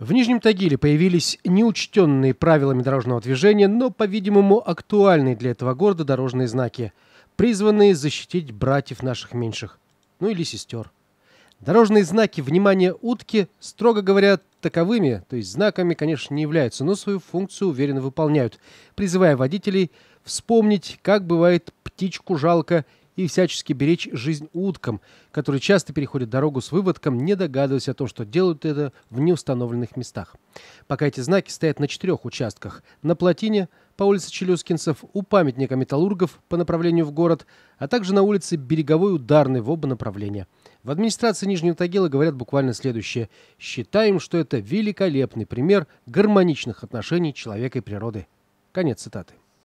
В Нижнем Тагиле появились неучтенные правилами дорожного движения, но, по-видимому, актуальные для этого города дорожные знаки, призванные защитить братьев наших меньших, ну или сестер. Дорожные знаки внимания утки, строго говоря, таковыми, то есть знаками, конечно, не являются, но свою функцию уверенно выполняют, призывая водителей вспомнить, как бывает птичку жалко и всячески беречь жизнь уткам, которые часто переходят дорогу с выводком, не догадываясь о том, что делают это в неустановленных местах. Пока эти знаки стоят на четырех участках. На плотине, по улице Челюскинцев, у памятника металлургов по направлению в город, а также на улице Береговой Ударной в оба направления. В администрации Нижнего Тагила говорят буквально следующее. «Считаем, что это великолепный пример гармоничных отношений человека и природы». Конец цитаты.